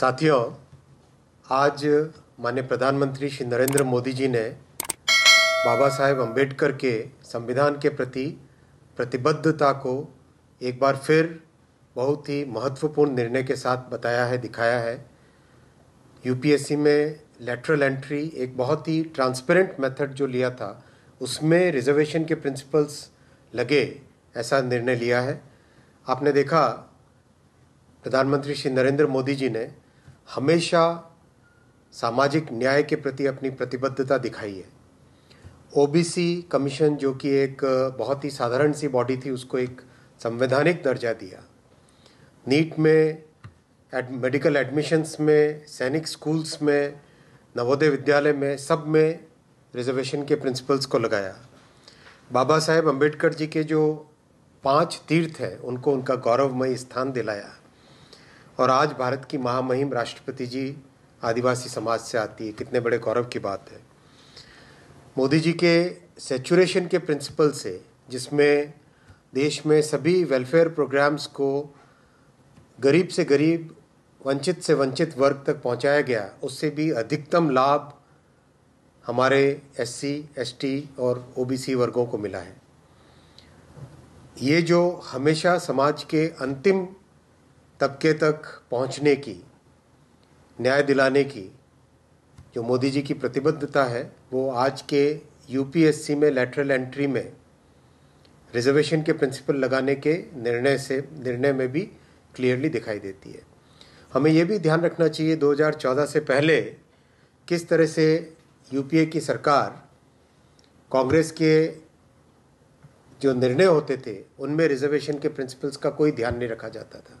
साथियों आज मान्य प्रधानमंत्री श्री नरेंद्र मोदी जी ने बाबा साहेब अम्बेडकर के संविधान के प्रति प्रतिबद्धता को एक बार फिर बहुत ही महत्वपूर्ण निर्णय के साथ बताया है दिखाया है यूपीएससी में लेटरल एंट्री एक बहुत ही ट्रांसपेरेंट मेथड जो लिया था उसमें रिजर्वेशन के प्रिंसिपल्स लगे ऐसा निर्णय लिया है आपने देखा प्रधानमंत्री श्री नरेंद्र मोदी जी ने हमेशा सामाजिक न्याय के प्रति अपनी प्रतिबद्धता दिखाई है ओबीसी कमीशन जो कि एक बहुत ही साधारण सी बॉडी थी उसको एक संवैधानिक दर्जा दिया नीट में एड, मेडिकल एडमिशंस में सैनिक स्कूल्स में नवोदय विद्यालय में सब में रिजर्वेशन के प्रिंसिपल्स को लगाया बाबा साहेब अम्बेडकर जी के जो पांच तीर्थ हैं उनको उनका गौरवमय स्थान दिलाया और आज भारत की महामहिम राष्ट्रपति जी आदिवासी समाज से आती है कितने बड़े गौरव की बात है मोदी जी के सेचुरेशन के प्रिंसिपल से जिसमें देश में सभी वेलफेयर प्रोग्राम्स को गरीब से गरीब वंचित से वंचित वर्ग तक पहुंचाया गया उससे भी अधिकतम लाभ हमारे एससी, एसटी और ओबीसी वर्गों को मिला है ये जो हमेशा समाज के अंतिम तबके तक पहुंचने की न्याय दिलाने की जो मोदी जी की प्रतिबद्धता है वो आज के यूपीएससी में लेटरल एंट्री में रिजर्वेशन के प्रिंसिपल लगाने के निर्णय से निर्णय में भी क्लियरली दिखाई देती है हमें ये भी ध्यान रखना चाहिए 2014 से पहले किस तरह से यूपीए की सरकार कांग्रेस के जो निर्णय होते थे उनमें रिजर्वेशन के प्रिंसिपल्स का कोई ध्यान नहीं रखा जाता था